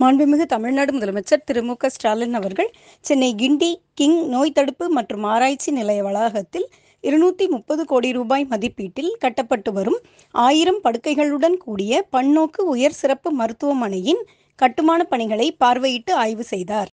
மாண்புமிகு தமிழ்நாடு முதலமைச்சர் திரு மு ஸ்டாலின் அவர்கள் சென்னை கிண்டி கிங் நோய் தடுப்பு மற்றும் ஆராய்ச்சி நிலைய வளாகத்தில் இருநூத்தி முப்பது கோடி ரூபாய் மதிப்பீட்டில் கட்டப்பட்டு வரும் ஆயிரம் படுக்கைகளுடன் கூடிய பன்னோக்கு உயர் சிறப்பு மருத்துவமனையின் கட்டுமான பணிகளை பார்வையிட்டு ஆய்வு செய்தார்